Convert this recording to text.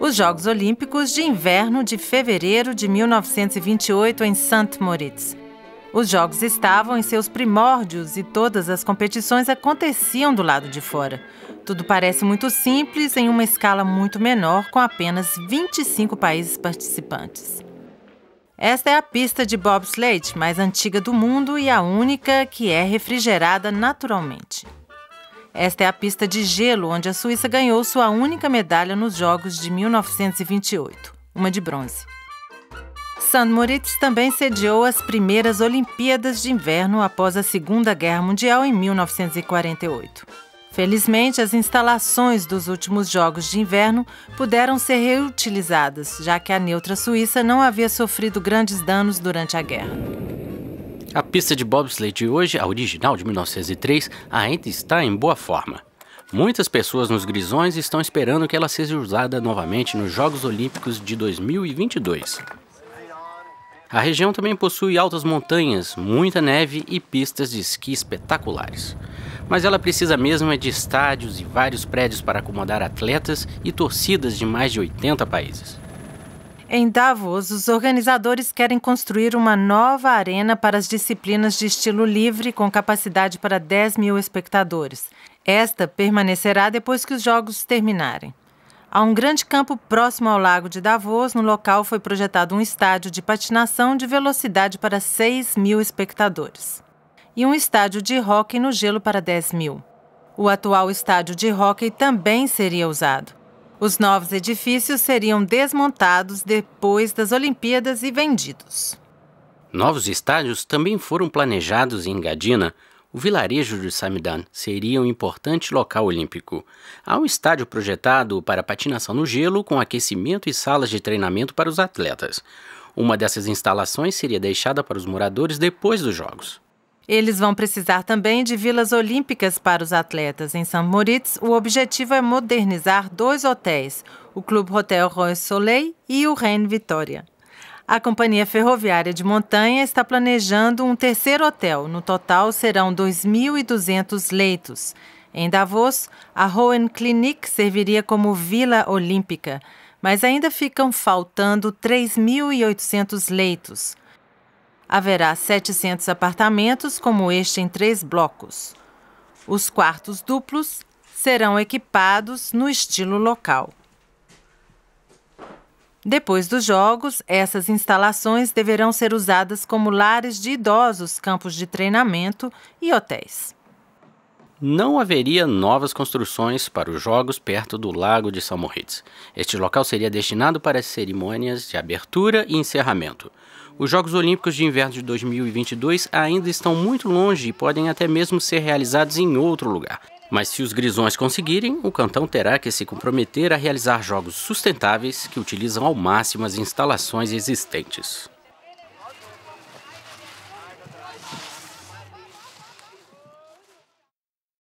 Os Jogos Olímpicos de Inverno de fevereiro de 1928 em Sant Moritz. Os Jogos estavam em seus primórdios e todas as competições aconteciam do lado de fora. Tudo parece muito simples em uma escala muito menor, com apenas 25 países participantes. Esta é a pista de bobsleigh mais antiga do mundo e a única que é refrigerada naturalmente. Esta é a pista de gelo onde a Suíça ganhou sua única medalha nos Jogos de 1928, uma de bronze. St. Moritz também sediou as primeiras Olimpíadas de Inverno após a Segunda Guerra Mundial em 1948. Felizmente, as instalações dos últimos Jogos de Inverno puderam ser reutilizadas, já que a neutra Suíça não havia sofrido grandes danos durante a guerra. A pista de bobsleigh de hoje, a original de 1903, ainda está em boa forma. Muitas pessoas nos Grisões estão esperando que ela seja usada novamente nos Jogos Olímpicos de 2022. A região também possui altas montanhas, muita neve e pistas de esqui espetaculares mas ela precisa mesmo é de estádios e vários prédios para acomodar atletas e torcidas de mais de 80 países. Em Davos, os organizadores querem construir uma nova arena para as disciplinas de estilo livre, com capacidade para 10 mil espectadores. Esta permanecerá depois que os jogos terminarem. Há um grande campo próximo ao lago de Davos, no local foi projetado um estádio de patinação de velocidade para 6 mil espectadores e um estádio de hóquei no gelo para 10 mil. O atual estádio de hóquei também seria usado. Os novos edifícios seriam desmontados depois das Olimpíadas e vendidos. Novos estádios também foram planejados em Gadina. O vilarejo de Samidan seria um importante local olímpico. Há um estádio projetado para patinação no gelo, com aquecimento e salas de treinamento para os atletas. Uma dessas instalações seria deixada para os moradores depois dos Jogos. Eles vão precisar também de vilas olímpicas para os atletas. Em São Moritz, o objetivo é modernizar dois hotéis, o Clube Hotel Roy Soleil e o Reine Vitória. A Companhia Ferroviária de Montanha está planejando um terceiro hotel. No total, serão 2.200 leitos. Em Davos, a Hohen Clinic serviria como Vila Olímpica, mas ainda ficam faltando 3.800 leitos haverá 700 apartamentos como este em três blocos. Os quartos duplos serão equipados no estilo local. Depois dos Jogos, essas instalações deverão ser usadas como lares de idosos, campos de treinamento e hotéis não haveria novas construções para os Jogos perto do Lago de São Moritz. Este local seria destinado para cerimônias de abertura e encerramento. Os Jogos Olímpicos de Inverno de 2022 ainda estão muito longe e podem até mesmo ser realizados em outro lugar. Mas se os grisões conseguirem, o cantão terá que se comprometer a realizar jogos sustentáveis que utilizam ao máximo as instalações existentes.